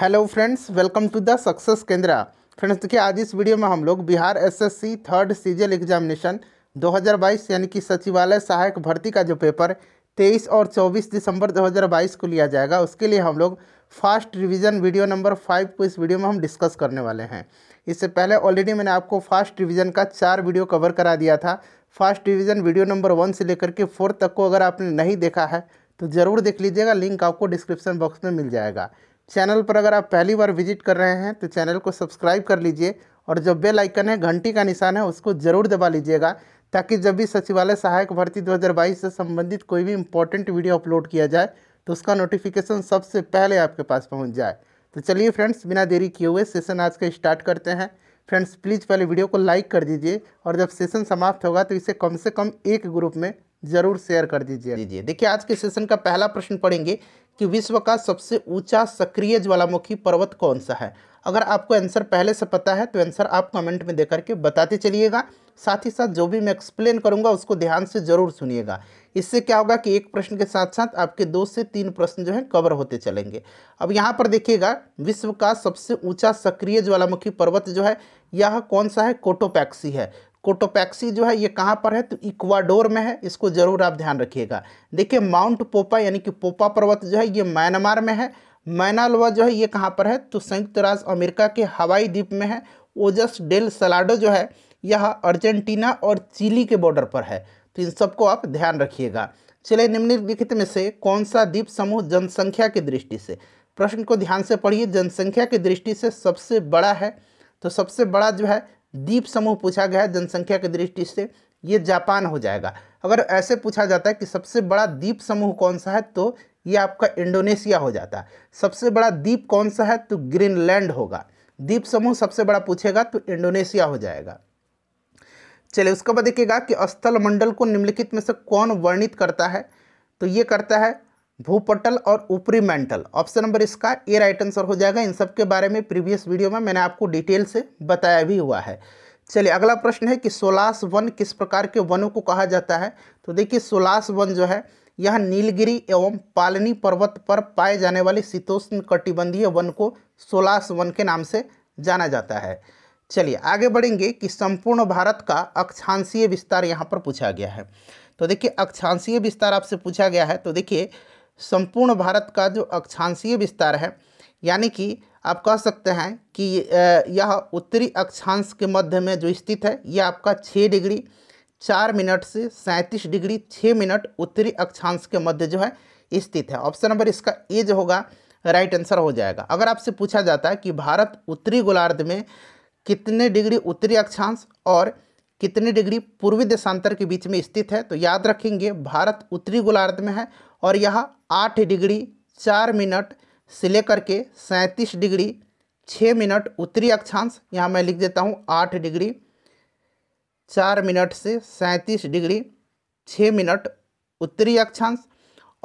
hello friends welcome to the success Kendra friends देखिए आज इस वीडियो में हम लोग बिहार एसएससी थर्ड सीजल एग्जामिनेशन 2022 यानी कि सचिवालय सहायक भर्ती का जो पेपर 23 और 24 दिसंबर 2022 को लिया जाएगा उसके लिए हम लोग fast revision video number five को इस वीडियो में हम डिस्कस करने वाले हैं इससे पहले ऑलरेडी मैंने आपको फास्ट रिविज़न का चार वीडियो कवर करा दिया था fast revision video number one से लेकर के फोर्थ तक को अगर आपने नहीं देखा है तो ज़रूर देख लीजिएगा लिंक आपको डिस्क्रिप्शन बॉक्स में मिल जाएगा चैनल पर अगर आप पहली बार विजिट कर रहे हैं तो चैनल को सब्सक्राइब कर लीजिए और जो बेल आइकन है घंटी का निशान है उसको ज़रूर दबा लीजिएगा ताकि जब भी सचिवालय सहायक भर्ती 2022 से संबंधित कोई भी इम्पोर्टेंट वीडियो अपलोड किया जाए तो उसका नोटिफिकेशन सबसे पहले आपके पास पहुँच जाए तो चलिए फ्रेंड्स बिना देरी किए हुए सेशन आज का स्टार्ट करते हैं फ्रेंड्स प्लीज़ पहले वीडियो को लाइक कर दीजिए और जब सेशन समाप्त होगा तो इसे कम से कम एक ग्रुप में ज़रूर शेयर कर दीजिए दीजिए देखिए आज के सेशन का पहला प्रश्न पढ़ेंगे कि विश्व का सबसे ऊंचा सक्रिय ज्वालामुखी पर्वत कौन सा है अगर आपको आंसर पहले से पता है तो आंसर आप कमेंट में दे करके बताते चलिएगा साथ ही साथ जो भी मैं एक्सप्लेन करूंगा उसको ध्यान से जरूर सुनिएगा इससे क्या होगा कि एक प्रश्न के साथ साथ आपके दो से तीन प्रश्न जो है कवर होते चलेंगे अब यहाँ पर देखिएगा विश्व का सबसे ऊंचा सक्रिय ज्वालामुखी पर्वत जो है यह कौन सा है कोटोपैक्सी है कोटोपैक्सी जो है ये कहाँ पर है तो इक्वाडोर में है इसको ज़रूर आप ध्यान रखिएगा देखिए माउंट पोपा यानी कि पोपा पर्वत जो है ये म्यांमार में है मैनालवा जो है ये कहाँ पर है तो संयुक्त राज्य अमेरिका के हवाई द्वीप में है ओजस डेल सलाडो जो है यह अर्जेंटीना और चिली के बॉर्डर पर है तो इन सबको आप ध्यान रखिएगा चले निम्नलिखित में से कौन सा द्वीप समूह जनसंख्या की दृष्टि से प्रश्न को ध्यान से पढ़िए जनसंख्या की दृष्टि से सबसे बड़ा है तो सबसे बड़ा जो है द्वीप समूह पूछा गया है जनसंख्या की दृष्टि से ये जापान हो जाएगा अगर ऐसे पूछा जाता है कि सबसे बड़ा द्वीप समूह कौन सा है तो ये आपका इंडोनेशिया हो जाता है सबसे बड़ा द्वीप कौन सा है तो ग्रीनलैंड होगा द्वीप समूह सबसे बड़ा पूछेगा तो इंडोनेशिया हो जाएगा चलिए उसके बाद देखिएगा कि स्थल मंडल को निम्नलिखित में से कौन वर्णित करता है तो ये करता है भूपटल और ऊपरी मेंटल ऑप्शन नंबर इसका ए राइट आंसर हो जाएगा इन सब के बारे में प्रीवियस वीडियो में मैंने आपको डिटेल से बताया भी हुआ है चलिए अगला प्रश्न है कि सोलास वन किस प्रकार के वनों को कहा जाता है तो देखिए सोलास वन जो है यह नीलगिरी एवं पालनी पर्वत पर पाए जाने वाले शीतोष्ण कटिबंधीय वन को सोलास वन के नाम से जाना जाता है चलिए आगे बढ़ेंगे कि संपूर्ण भारत का अक्षांशीय विस्तार यहाँ पर पूछा गया है तो देखिए अक्षांशीय विस्तार आपसे पूछा गया है तो देखिए संपूर्ण भारत का जो अक्षांशीय विस्तार है यानी कि आप कह सकते हैं कि यह उत्तरी अक्षांश के मध्य में जो स्थित है यह आपका छः डिग्री चार मिनट से सैंतीस डिग्री छः मिनट उत्तरी अक्षांश के मध्य जो है स्थित है ऑप्शन नंबर इसका ए जो होगा राइट आंसर हो जाएगा अगर आपसे पूछा जाता है कि भारत उत्तरी गोलार्ध में कितने डिग्री उत्तरी अक्षांश और कितने डिग्री पूर्वी देशांतर के बीच में स्थित है तो याद रखेंगे भारत उत्तरी गोलार्ध में है और यह आठ डिग्री चार मिनट से लेकर के सैंतीस डिग्री छः मिनट उत्तरी अक्षांश यहाँ मैं लिख देता हूँ आठ डिग्री चार मिनट से सैंतीस डिग्री छः मिनट उत्तरी अक्षांश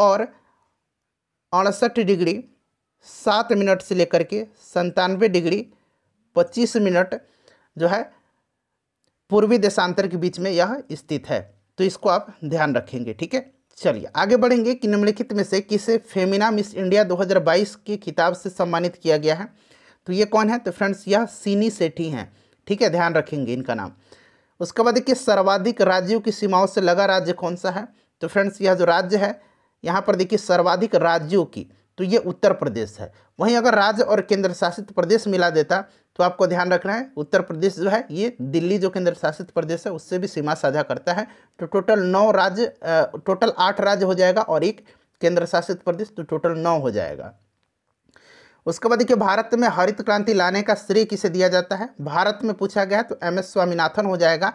और अड़सठ डिग्री सात मिनट से लेकर के संतानवे डिग्री पच्चीस मिनट जो है पूर्वी देशांतर के बीच में यह स्थित है तो इसको आप ध्यान रखेंगे ठीक है चलिए आगे बढ़ेंगे कि निम्नलिखित में से किसे फेमिना मिस इंडिया 2022 के खिताब से सम्मानित किया गया है तो ये कौन है तो फ्रेंड्स यह सीनी सेठी हैं ठीक है ध्यान रखेंगे इनका नाम उसके बाद देखिए सर्वाधिक राज्यों की सीमाओं से लगा राज्य कौन सा है तो फ्रेंड्स यह जो राज्य है यहाँ पर देखिए सर्वाधिक राज्यों की तो ये उत्तर प्रदेश है वहीं अगर राज्य और केंद्र शासित प्रदेश मिला देता तो आपको ध्यान रखना है उत्तर प्रदेश जो है ये दिल्ली जो केंद्र शासित प्रदेश है उससे भी सीमा साझा करता है तो टोटल नौ राज्य टोटल आठ राज्य हो जाएगा और एक केंद्र शासित प्रदेश तो टोटल नौ हो जाएगा उसके बाद देखिए भारत में हरित क्रांति लाने का श्रेय किसे दिया जाता है भारत में पूछा गया तो एम एस स्वामीनाथन हो जाएगा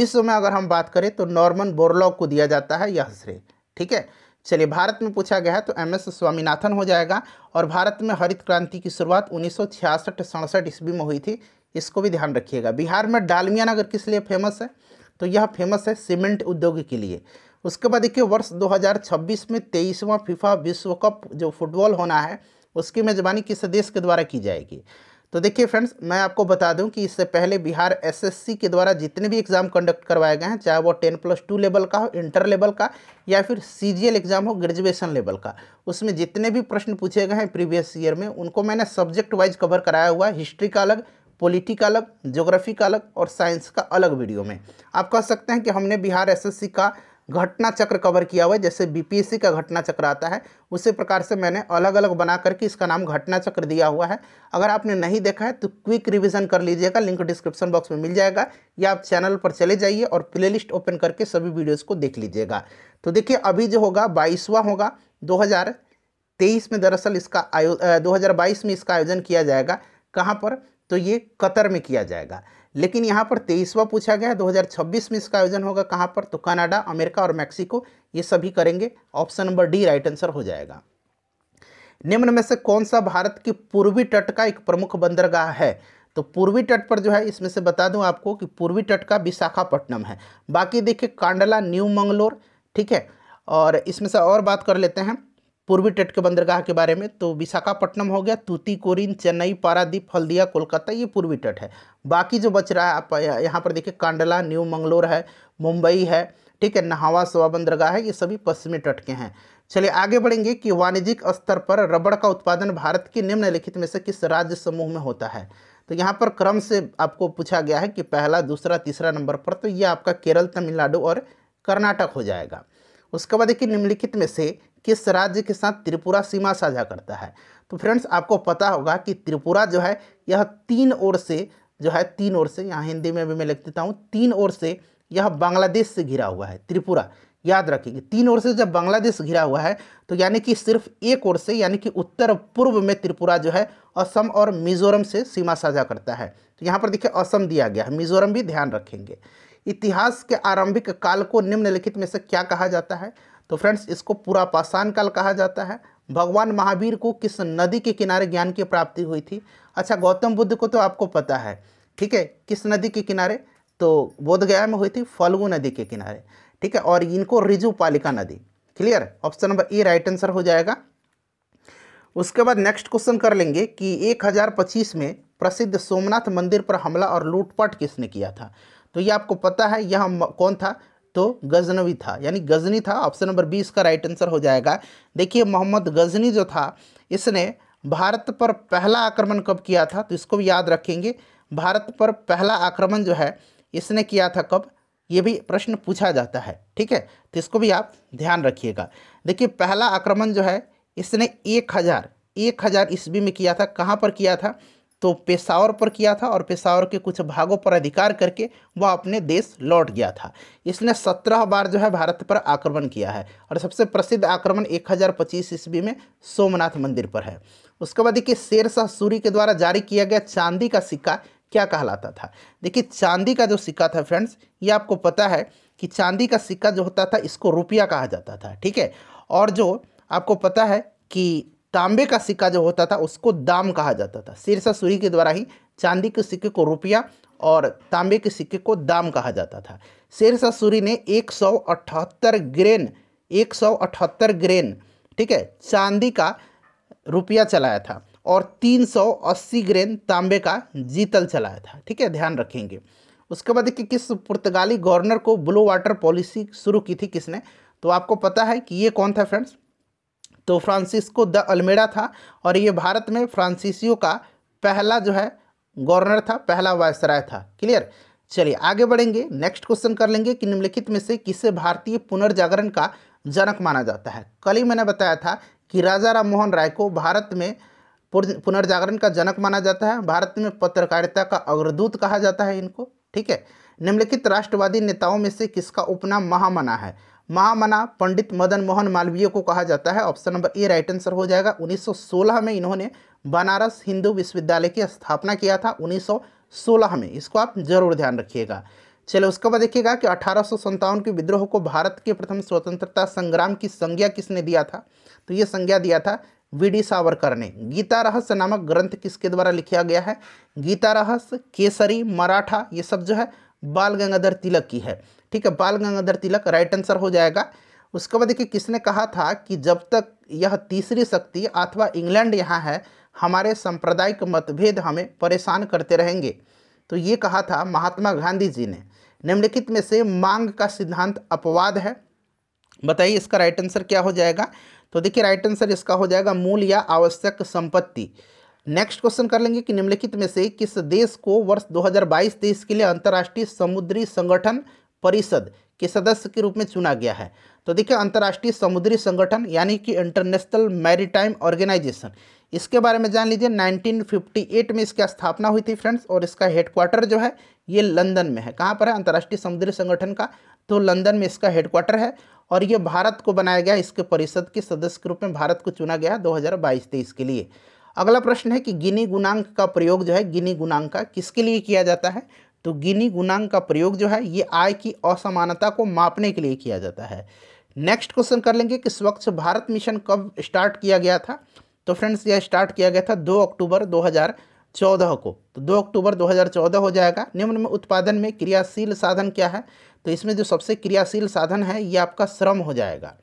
विश्व में अगर हम बात करें तो नॉर्मन बोरलॉग को दिया जाता है यह श्रेय ठीक है चलिए भारत में पूछा गया है तो एम एस स्वामीनाथन हो जाएगा और भारत में हरित क्रांति की शुरुआत उन्नीस सौ छियासठ सड़सठ ईस्वी में हुई थी इसको भी ध्यान रखिएगा बिहार में डालमिया नगर किस लिए फेमस है तो यह फेमस है सीमेंट उद्योग के लिए उसके बाद देखिए वर्ष 2026 में तेईसवां फीफा विश्व कप जो फुटबॉल होना है उसकी मेज़बानी किस देश के द्वारा की जाएगी तो देखिए फ्रेंड्स मैं आपको बता दूं कि इससे पहले बिहार एसएससी के द्वारा जितने भी एग्ज़ाम कंडक्ट करवाए गए हैं चाहे वो टेन प्लस टू लेवल का हो इंटर लेवल का या फिर सीजीएल एग्ज़ाम हो ग्रेजुएशन लेवल का उसमें जितने भी प्रश्न पूछे गए हैं प्रीवियस ईयर में उनको मैंने सब्जेक्ट वाइज कवर कराया हुआ है हिस्ट्री का अलग पोलिटी का अलग ज्योग्राफी का अलग और साइंस का अलग वीडियो में आप कह सकते हैं कि हमने बिहार एस का घटना चक्र कवर किया हुआ है जैसे बीपीएससी का घटना चक्र आता है उसी प्रकार से मैंने अलग अलग बना करके इसका नाम घटना चक्र दिया हुआ है अगर आपने नहीं देखा है तो क्विक रिविजन कर लीजिएगा लिंक डिस्क्रिप्शन बॉक्स में मिल जाएगा या आप चैनल पर चले जाइए और प्लेलिस्ट ओपन करके सभी वीडियोज़ को देख लीजिएगा तो देखिए अभी जो होगा बाईसवा होगा दो में दरअसल इसका आयो दो में इसका आयोजन किया जाएगा कहाँ पर तो ये कतर में किया जाएगा लेकिन यहाँ पर तेईसवा पूछा गया है 2026 में इसका आयोजन होगा कहाँ पर तो कनाडा अमेरिका और मैक्सिको ये सभी करेंगे option number D right answer हो जाएगा निम्न में से कौन सा भारत के पूर्वी तट का एक प्रमुख बंदरगाह है तो पूर्वी तट पर जो है इसमें से बता दूं आपको कि पूर्वी तट का विशाखापट्टनम है बाकी देखिए कांडला न्यू मंगलोर ठीक है और इसमें से और बात कर लेते हैं पूर्वी तट के बंदरगाह के बारे में तो विशाखापट्टनम हो गया तूतीकोरिन चेन्नई पारादीप हल्दिया कोलकाता ये पूर्वी तट है बाकी जो बच रहा है आप यहाँ पर देखिए कांडला न्यू मंगलोर है मुंबई है ठीक है नहावा सवा बंदरगाह है ये सभी पश्चिमी तट के हैं चलिए आगे बढ़ेंगे कि वाणिज्यिक स्तर पर रबड़ का उत्पादन भारत के निम्नलिखित में से किस राज्य समूह में होता है तो यहाँ पर क्रम से आपको पूछा गया है कि पहला दूसरा तीसरा नंबर पर तो ये आपका केरल तमिलनाडु और कर्नाटक हो जाएगा उसके बाद देखिए निम्नलिखित में से किस राज्य के साथ त्रिपुरा सीमा साझा करता है तो फ्रेंड्स आपको पता होगा कि त्रिपुरा जो है यह तीन ओर से जो है तीन ओर से यहाँ हिंदी में भी मैं लिख देता हूँ तीन ओर से यह बांग्लादेश से घिरा हुआ है त्रिपुरा याद रखेंगे तीन ओर से जब बांग्लादेश घिरा हुआ है तो यानी कि सिर्फ एक ओर से यानी कि उत्तर पूर्व में त्रिपुरा जो है असम और मिजोरम से सीमा साझा करता है तो यहाँ पर देखिए असम दिया गया है मिजोरम भी ध्यान रखेंगे इतिहास के आरंभिक काल को निम्नलिखित में से क्या कहा जाता है तो फ्रेंड्स इसको पूरा पाषाण काल कहा जाता है भगवान महावीर को किस नदी के किनारे ज्ञान की प्राप्ति हुई थी अच्छा गौतम बुद्ध को तो आपको पता है ठीक है किस नदी के किनारे तो बोधगया में हुई थी फल्गु नदी के किनारे ठीक है और इनको रिजु पालिका नदी clear option number A right answer हो जाएगा उसके बाद नेक्स्ट क्वेश्चन कर लेंगे कि 1025 में प्रसिद्ध सोमनाथ मंदिर पर हमला और लूटपाट किसने किया था तो ये आपको पता है यह कौन था तो गजनवी था यानी गजनी था ऑप्शन नंबर बी इसका राइट आंसर हो जाएगा देखिए मोहम्मद गजनी जो था इसने भारत पर पहला आक्रमण कब किया था तो इसको भी याद रखेंगे भारत पर पहला आक्रमण जो है इसने किया था कब ये भी प्रश्न पूछा जाता है ठीक है तो इसको भी आप ध्यान रखिएगा देखिए पहला आक्रमण जो है इसने एक हज़ार एक हज़ार ईस्वी में किया था कहाँ पर किया था तो पेशावर पर किया था और पेशावर के कुछ भागों पर अधिकार करके वह अपने देश लौट गया था इसने सत्रह बार जो है भारत पर आक्रमण किया है और सबसे प्रसिद्ध आक्रमण 1025 ईस्वी में सोमनाथ मंदिर पर है उसके बाद देखिए शेरशाह सूरी के द्वारा जारी किया गया चांदी का सिक्का क्या कहलाता था देखिए चांदी का जो सिक्का था फ्रेंड्स ये आपको पता है कि चांदी का सिक्का जो होता था इसको रुपया कहा जाता था ठीक है और जो आपको पता है कि तांबे का सिक्का जो होता था उसको दाम कहा जाता था सिरसा सूरी के द्वारा ही चांदी के सिक्के को रुपया और तांबे के सिक्के को दाम कहा जाता था शेरशाह सूरी ने एक ग्रेन एक ग्रेन ठीक है चांदी का रुपया चलाया था और 380 ग्रेन तांबे का जीतल चलाया था ठीक है ध्यान रखेंगे उसके बाद कि किस पुर्तगाली गवर्नर को ब्लू वाटर पॉलिसी शुरू की थी किसने तो आपको पता है कि ये कौन था फ्रेंड्स तो फ्रांसिस्को द अल्मेडा था और ये भारत में फ्रांसिसियो का पहला जो है गवर्नर था पहला वायसराय था क्लियर चलिए आगे बढ़ेंगे नेक्स्ट क्वेश्चन कर लेंगे कि निम्नलिखित में से किसे भारतीय पुनर्जागरण का जनक माना जाता है कल ही मैंने बताया था कि राजा राम मोहन राय को भारत में पुनर्जागरण का जनक माना जाता है भारत में पत्रकारिता का अग्रदूत कहा जाता है इनको ठीक है निम्नलिखित राष्ट्रवादी नेताओं में से किसका उपनाम महामना है महामना पंडित मदन मोहन मालवीय को कहा जाता है option number A right answer हो जाएगा 1916 में इन्होंने बनारस हिंदू विश्वविद्यालय की स्थापना किया था 1916 में इसको आप जरूर ध्यान रखिएगा चलो उसके बाद देखिएगा कि अठारह के विद्रोह को भारत के प्रथम स्वतंत्रता संग्राम की संज्ञा किसने दिया था तो ये संज्ञा दिया था वी डी सावरकर ने गीता रहस्य नामक ग्रंथ किसके द्वारा लिखा गया है गीता रहस्य केसरी मराठा ये सब जो है बाल गंगाधर तिलक की है ठीक है बाल गंगाधर तिलक राइट आंसर हो जाएगा उसके बाद देखिए किसने कहा था कि जब तक यह तीसरी शक्ति अथवा इंग्लैंड यहाँ है हमारे सांप्रदायिक मतभेद हमें परेशान करते रहेंगे तो ये कहा था महात्मा गांधी जी ने निम्नलिखित में से मांग का सिद्धांत अपवाद है बताइए इसका राइट आंसर क्या हो जाएगा तो देखिए राइट आंसर इसका हो जाएगा मूल या आवश्यक संपत्ति नेक्स्ट क्वेश्चन कर लेंगे कि निम्नलिखित में से किस देश को वर्ष 2022 हज़ार के लिए अंतर्राष्ट्रीय समुद्री संगठन परिषद के सदस्य के रूप में चुना गया है तो देखिए अंतर्राष्ट्रीय समुद्री संगठन यानी कि इंटरनेशनल मैरीटाइम ऑर्गेनाइजेशन इसके बारे में जान लीजिए 1958 में इसकी स्थापना हुई थी फ्रेंड्स और इसका हेडक्वार्टर जो है ये लंदन में है कहाँ पर है अंतर्राष्ट्रीय समुद्री संगठन का तो लंदन में इसका हेडक्वार्टर है और ये भारत को बनाया गया इसके परिषद के सदस्य के रूप में भारत को चुना गया दो हज़ार के लिए अगला प्रश्न है कि गिनी गुणांक का प्रयोग जो है गिनी गुणांक का किसके लिए किया जाता है तो गिनी गुणांक का प्रयोग जो है ये आय की असमानता को मापने के लिए किया जाता है नेक्स्ट क्वेश्चन कर लेंगे कि स्वच्छ भारत मिशन कब स्टार्ट किया गया था तो फ्रेंड्स यह स्टार्ट किया गया था दो अक्टूबर दो चौदह को तो 2 अक्टूबर 2014 हो जाएगा निम्न में उत्पादन में क्रियाशील साधन क्या है तो इसमें जो सबसे क्रियाशील साधन है ये आपका श्रम हो जाएगा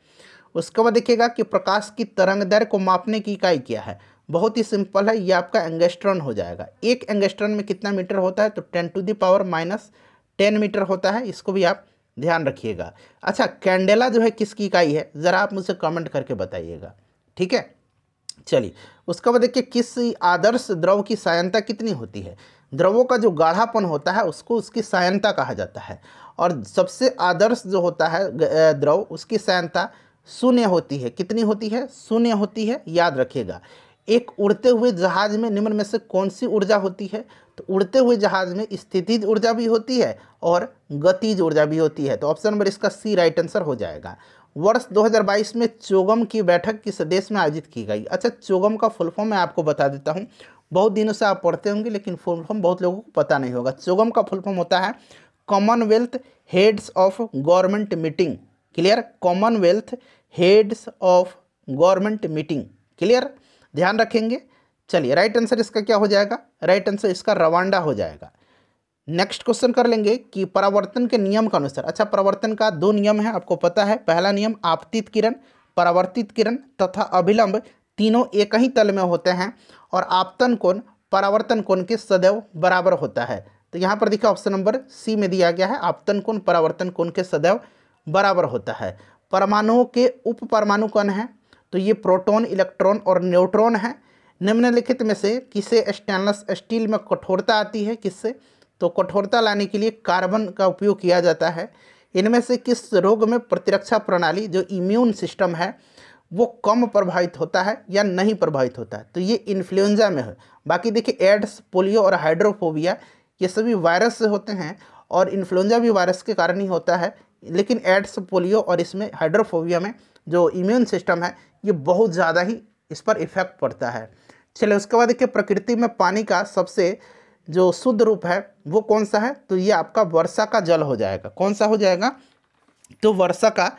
उसके बाद देखिएगा कि प्रकाश की तरंग दर को मापने की इकाई क्या है बहुत ही सिंपल है ये आपका एंगेस्ट्रॉन हो जाएगा एक एंगेस्ट्रॉन में कितना मीटर होता है तो ten to the power minus ten metre होता है इसको भी आप ध्यान रखिएगा अच्छा कैंडेला जो है किसकी इकाई है ज़रा आप मुझे कमेंट करके बताइएगा ठीक है चलिए उसके बाद देखिए किस आदर्श द्रव की सायनता कितनी होती है द्रवों का जो गाढ़ापन होता है उसको उसकी सायनता कहा जाता है और सबसे आदर्श जो होता है द्रव उसकी सायनता शून्य होती है कितनी होती है शून्य होती है याद रखिएगा एक उड़ते हुए जहाज़ में निम्न में से कौन सी ऊर्जा होती है तो उड़ते हुए जहाज़ में स्थितिज ऊर्जा भी होती है और गतिज ऊर्जा भी होती है तो ऑप्शन नंबर इसका सी राइट आंसर हो जाएगा वर्ष 2022 में चोगम की बैठक किस देश में आयोजित की गई अच्छा चोगम का फुल फॉर्म मैं आपको बता देता हूँ बहुत दिनों से आप पढ़ते होंगे लेकिन फुल फॉर्म बहुत लोगों को पता नहीं होगा चोगम का फुल फॉर्म होता है Commonwealth heads of government meeting clear Commonwealth heads of government meeting clear ध्यान रखेंगे चलिए राइट आंसर इसका क्या हो जाएगा राइट आंसर इसका रवांडा हो जाएगा नेक्स्ट क्वेश्चन कर लेंगे कि परावर्तन के नियम का अनुसार अच्छा परावर्तन का दो नियम है आपको पता है पहला नियम आपतित किरण परावर्तित किरण तथा अभिलंब तीनों एक ही तल में होते हैं और आपतन कोण परावर्तन कोण के सदैव बराबर होता है तो यहाँ पर देखिए ऑप्शन नंबर सी में दिया गया है आपतन कोण परावर्तन कोण के सदैव बराबर होता है परमाणुओं के उप परमाणु कौन है तो ये प्रोटॉन इलेक्ट्रॉन और न्यूट्रॉन है निम्नलिखित में से किसे स्टेनलेस स्टील में कठोरता आती है किससे तो कठोरता लाने के लिए कार्बन का उपयोग किया जाता है इनमें से किस रोग में प्रतिरक्षा प्रणाली जो इम्यून सिस्टम है वो कम प्रभावित होता है या नहीं प्रभावित होता है तो ये इन्फ्लुएंजा में है बाकी देखिए एड्स पोलियो और हाइड्रोफोबिया ये सभी वायरस से होते हैं और इन्फ्लुएंजा भी वायरस के कारण ही होता है लेकिन एड्स पोलियो और इसमें हाइड्रोफोबिया में जो इम्यून सिस्टम है ये बहुत ज़्यादा ही इस पर इफेक्ट पड़ता है चलिए उसके बाद देखिए प्रकृति में पानी का सबसे जो शुद्ध रूप है वो कौन सा है तो ये आपका वर्षा का जल हो जाएगा कौन सा हो जाएगा तो वर्षा का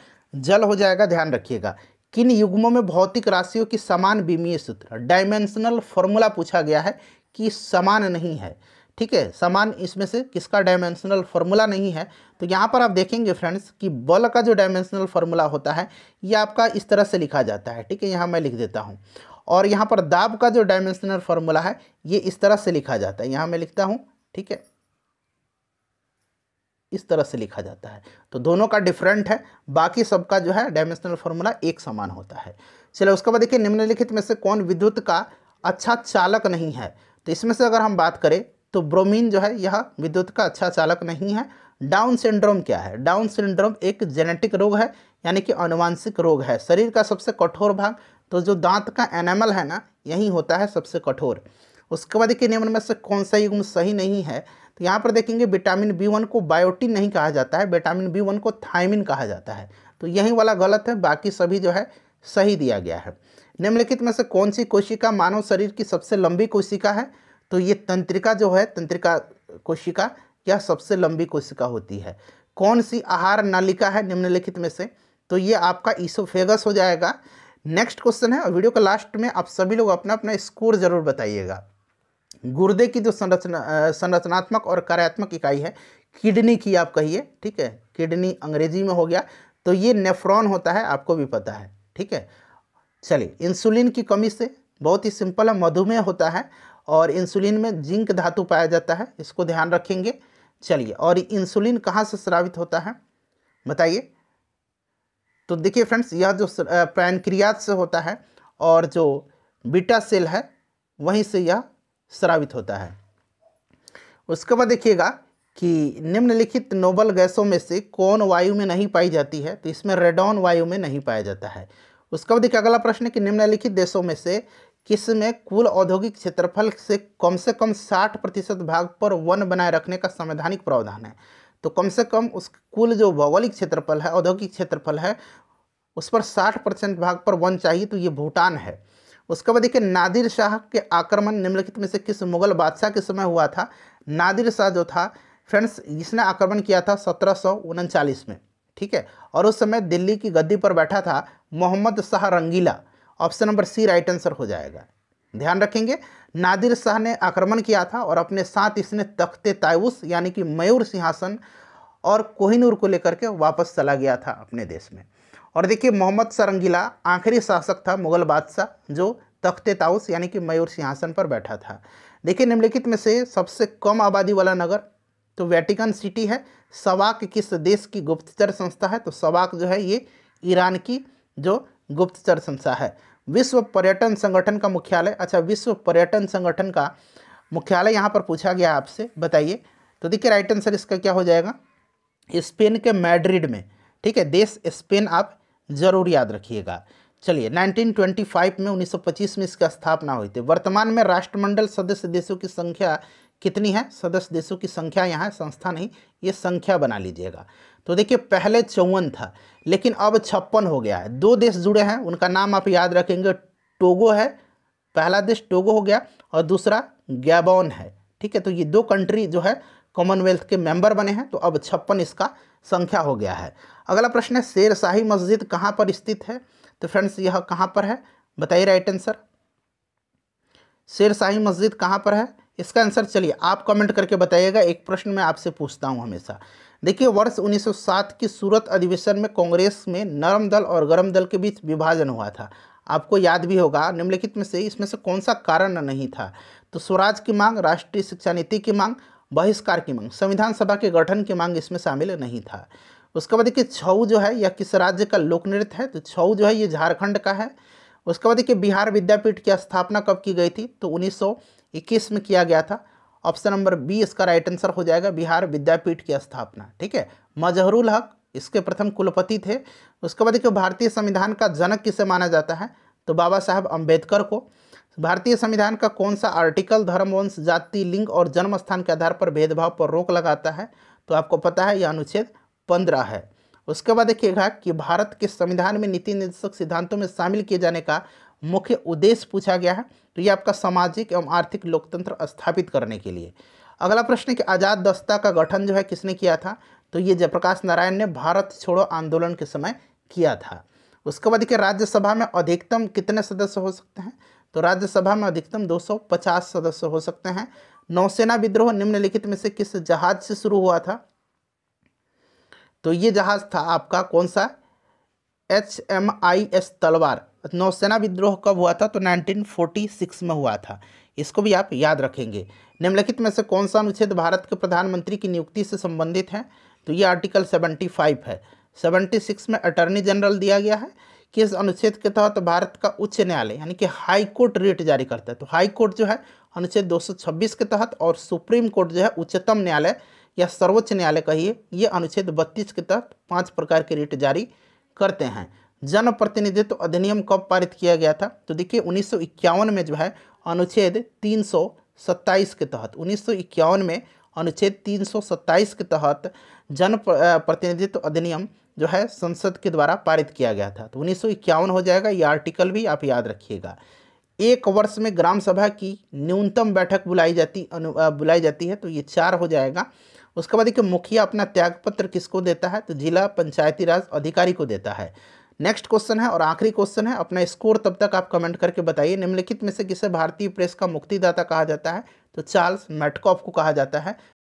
जल हो जाएगा ध्यान रखिएगा किन युग्मों में भौतिक राशियों की समान बीमीय सूत्र डायमेंशनल फॉर्मूला पूछा गया है कि समान नहीं है ठीक है समान इसमें से किसका डायमेंशनल फॉर्मूला नहीं है तो यहाँ पर आप देखेंगे फ्रेंड्स कि बल का जो डायमेंशनल फॉर्मूला होता है ये आपका इस तरह से लिखा जाता है ठीक है यहाँ मैं लिख देता हूँ और यहाँ पर दाब का जो डायमेंशनल फॉर्मूला है ये इस तरह से लिखा जाता है यहाँ मैं लिखता हूँ ठीक है इस तरह से लिखा जाता है तो दोनों का डिफरेंट है बाकी सबका जो है डायमेंशनल फॉर्मूला एक समान होता है चलो उसके बाद देखिए निम्नलिखित में से कौन विद्युत का अच्छा चालक नहीं है तो इसमें से अगर हम बात करें तो ब्रोमीन जो है यह विद्युत का अच्छा चालक नहीं है डाउन सिंड्रोम क्या है डाउन सिंड्रोम एक जेनेटिक रोग है यानी कि अनुवांशिक रोग है शरीर का सबसे कठोर भाग तो जो दांत का एनामल है ना यही होता है सबसे कठोर उसके बाद के नियमन में से कौन सा युग्म सही नहीं है तो यहाँ पर देखेंगे विटामिन बी वन को बायोटिन नहीं कहा जाता है विटामिन बी वन को थायमिन कहा जाता है तो यही वाला गलत है बाकी सभी जो है सही दिया गया है निम्नलिखित में से कौन सी कोशिका मानव शरीर की सबसे लंबी कोशिका है तो ये तंत्रिका जो है तंत्रिका कोशिका यह सबसे लंबी कोशिका होती है कौन सी आहार नालिका है निम्नलिखित में से तो ये आपका ईसोफेगस हो जाएगा नेक्स्ट क्वेश्चन है और वीडियो का लास्ट में आप सभी लोग अपना अपना स्कोर ज़रूर बताइएगा गुर्दे की जो संरचना संरचनात्मक और कार्यात्मक इकाई है किडनी की आप कहिए ठीक है किडनी अंग्रेजी में हो गया तो ये नेफ्रॉन होता है आपको भी पता है ठीक है चलिए इंसुलिन की कमी से बहुत ही सिंपल है मधुमेह होता है और इंसुलिन में जिंक धातु पाया जाता है इसको ध्यान रखेंगे चलिए और इंसुलिन कहाँ से स्रावित होता है बताइए तो देखिए फ्रेंड्स यह जो पैनक्रियाज से होता है और जो बीटा सेल है वहीं से यह स्रावित होता है उसके बाद देखिएगा कि निम्नलिखित नोबल गैसों में से कौन वायु में नहीं पाई जाती है तो इसमें रेडॉन वायु में नहीं पाया जाता है उसका देखिए अगला प्रश्न है कि निम्नलिखित देशों में से किस में कुल औद्योगिक क्षेत्रफल से कम से कम 60 प्रतिशत भाग पर वन बनाए रखने का संवैधानिक प्रावधान है तो कम से कम उस कुल जो भौगोलिक क्षेत्रफल है औद्योगिक क्षेत्रफल है उस पर 60 परसेंट भाग पर वन चाहिए तो ये भूटान है उसके बाद देखिए नादिर शाह के आक्रमण निम्नलिखित में से किस मुगल बादशाह के समय हुआ था नादिर शाह जो था फ्रेंड्स जिसने आक्रमण किया था सत्रह में ठीक है और उस समय दिल्ली की गद्दी पर बैठा था Mohammad Shah Rangila option number C right answer हो जाएगा ध्यान रखेंगे नादिर शाह ने आक्रमण किया था और अपने साथ इसने तख्ते तायूस यानी कि मयूर सिंहासन और कोहिनूर को लेकर के वापस चला गया था अपने देश में और देखिए मोहम्मद सरंगीला आखिरी शासक था मुगल बादशाह जो तख्ते ताउस यानी कि मयूर सिंहासन पर बैठा था देखिए निम्नलिखित में से सबसे कम आबादी वाला नगर तो वेटिकन सिटी है सवाक किस देश की गुप्तचर संस्था है तो सवाक जो है ये ईरान की जो गुप्तचर संस्था है विश्व पर्यटन संगठन का मुख्यालय अच्छा विश्व पर्यटन संगठन का मुख्यालय यहाँ पर पूछा गया आपसे बताइए तो देखिए राइट आंसर इसका क्या हो जाएगा स्पेन के मैड्रिड में ठीक है देश स्पेन आप जरूर याद रखिएगा चलिए 1925 में 1925 में इसकी स्थापना हुई थी वर्तमान में राष्ट्रमंडल सदस्य देशों की संख्या कितनी है सदस्य देशों की संख्या यहाँ संस्था नहीं ये संख्या बना लीजिएगा तो देखिए पहले चौवन था लेकिन अब छप्पन हो गया है दो देश जुड़े हैं उनका नाम आप याद रखेंगे टोगो है पहला देश टोगो हो गया और दूसरा गैबॉन है ठीक है तो ये दो कंट्री जो है कॉमनवेल्थ के मेंबर बने हैं तो अब छप्पन इसका संख्या हो गया है अगला प्रश्न है शेर शाही मस्जिद कहाँ पर स्थित है तो फ्रेंड्स यह कहाँ पर है बताइए राइट आंसर शेर शाही मस्जिद कहाँ पर है इसका आंसर चलिए आप कमेंट करके बताइएगा एक प्रश्न मैं आपसे पूछता हूँ हमेशा देखिए वर्ष 1907 की सूरत अधिवेशन में कांग्रेस में नरम दल और गर्म दल के बीच विभाजन हुआ था आपको याद भी होगा निम्नलिखित में से इसमें से कौन सा कारण नहीं था तो स्वराज की मांग राष्ट्रीय शिक्षा नीति की मांग बहिष्कार की मांग संविधान सभा के गठन की मांग इसमें शामिल नहीं था उसके बाद देखिए छऊ जो है यह किस राज्य का लोक नृत्य है तो छऊ जो है ये झारखंड का है उसके बाद देखिए बिहार विद्यापीठ की स्थापना कब की गई थी तो उन्नीस इक्कीस में किया गया था ऑप्शन नंबर बी इसका राइट आंसर हो जाएगा बिहार विद्यापीठ की स्थापना ठीक है मजहरुल हक इसके प्रथम कुलपति थे उसके बाद देखिए भारतीय संविधान का जनक किसे माना जाता है तो बाबा साहब अम्बेडकर को भारतीय संविधान का कौन सा आर्टिकल धर्म वंश जाति लिंग और जन्म स्थान के आधार पर भेदभाव पर रोक लगाता है तो आपको पता है यह अनुच्छेद पंद्रह है उसके बाद देखिएगा कि भारत के संविधान में नीति निर्देशक सिद्धांतों में शामिल किए जाने का मुख्य उद्देश्य पूछा गया है तो ये आपका सामाजिक एवं आर्थिक लोकतंत्र स्थापित करने के लिए अगला प्रश्न है कि आज़ाद दस्ता का गठन जो है किसने किया था तो ये जयप्रकाश नारायण ने भारत छोड़ो आंदोलन के समय किया था उसके बाद देखिए राज्यसभा में अधिकतम कितने सदस्य हो सकते हैं तो राज्यसभा में अधिकतम 250 सदस्य हो सकते हैं नौसेना विद्रोह निम्नलिखित में से किस जहाज से शुरू हुआ था तो ये जहाज था आपका कौन सा एच एम आई एस तलवार नौसेना विद्रोह कब हुआ था तो 1946 में हुआ था इसको भी आप याद रखेंगे निम्नलिखित में से कौन सा अनुच्छेद भारत के प्रधानमंत्री की नियुक्ति से संबंधित है तो ये आर्टिकल 75 है 76 में अटर्नी जनरल दिया गया है कि इस अनुच्छेद के तहत तो भारत का उच्च न्यायालय यानी कि हाई कोर्ट रेट जारी करता है तो हाई कोर्ट जो है अनुच्छेद दो के तहत और सुप्रीम कोर्ट जो है उच्चतम न्यायालय या सर्वोच्च न्यायालय कहिए ये अनुच्छेद बत्तीस के तहत पाँच प्रकार के रेट जारी करते हैं जनप्रतिनिधित्व अधिनियम कब पारित किया गया था तो देखिए उन्नीस में जो है अनुच्छेद तीन के तहत उन्नीस में अनुच्छेद तीन के तहत जन प्रतिनिधित्व अधिनियम जो है संसद के द्वारा पारित किया गया था तो उन्नीस हो जाएगा ये आर्टिकल भी आप याद रखिएगा एक वर्ष में ग्राम सभा की न्यूनतम बैठक बुलाई जाती अनु बुलाई जाती है तो ये चार हो जाएगा उसके बाद देखिए मुखिया अपना त्यागपत्र किसको देता है तो जिला पंचायती राज अधिकारी को देता है नेक्स्ट क्वेश्चन है और आखिरी क्वेश्चन है अपना स्कोर तब तक आप कमेंट करके बताइए निम्नलिखित में से किसे भारतीय प्रेस का मुक्तिदाता कहा जाता है तो चार्ल्स मेटकॉफ को कहा जाता है